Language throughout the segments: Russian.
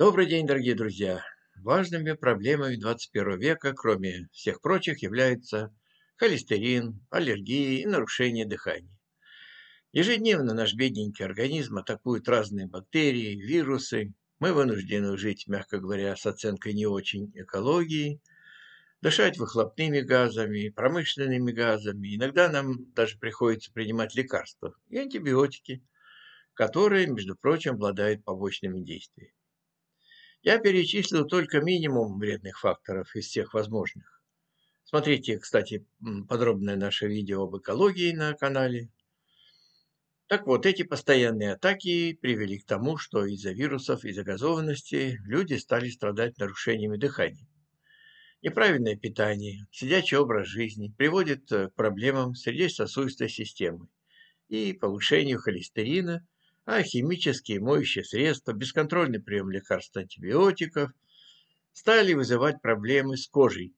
Добрый день, дорогие друзья! Важными проблемами 21 века, кроме всех прочих, являются холестерин, аллергии и нарушение дыхания. Ежедневно наш бедненький организм атакует разные бактерии, вирусы. Мы вынуждены жить, мягко говоря, с оценкой не очень экологии, дышать выхлопными газами, промышленными газами. Иногда нам даже приходится принимать лекарства и антибиотики, которые, между прочим, обладают побочными действиями. Я перечислил только минимум вредных факторов из тех возможных. Смотрите, кстати, подробное наше видео об экологии на канале. Так вот, эти постоянные атаки привели к тому, что из-за вирусов и загазованности люди стали страдать нарушениями дыхания. Неправильное питание, сидячий образ жизни приводит э, к проблемам сердечно-сосудистой системы и повышению холестерина а химические моющие средства, бесконтрольный прием лекарств антибиотиков стали вызывать проблемы с кожей.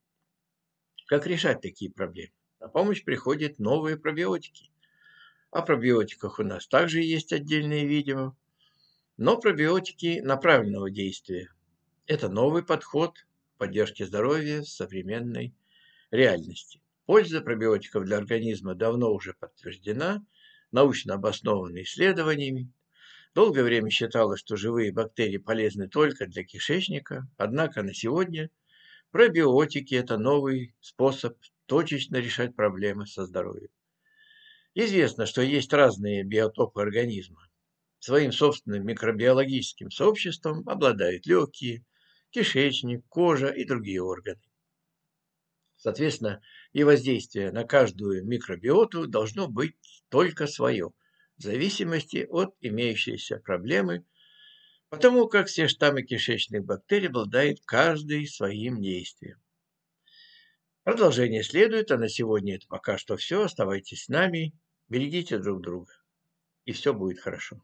Как решать такие проблемы? На помощь приходят новые пробиотики. О пробиотиках у нас также есть отдельные видео. Но пробиотики направленного действия – это новый подход к поддержке здоровья в современной реальности. Польза пробиотиков для организма давно уже подтверждена – научно обоснованный исследованиями. Долгое время считалось, что живые бактерии полезны только для кишечника, однако на сегодня пробиотики – это новый способ точечно решать проблемы со здоровьем. Известно, что есть разные биотопы организма. Своим собственным микробиологическим сообществом обладают легкие, кишечник, кожа и другие органы. Соответственно, и воздействие на каждую микробиоту должно быть только свое, в зависимости от имеющейся проблемы, потому как все штаммы кишечных бактерий обладают каждый своим действием. Продолжение следует, а на сегодня это пока что все. Оставайтесь с нами, берегите друг друга, и все будет хорошо.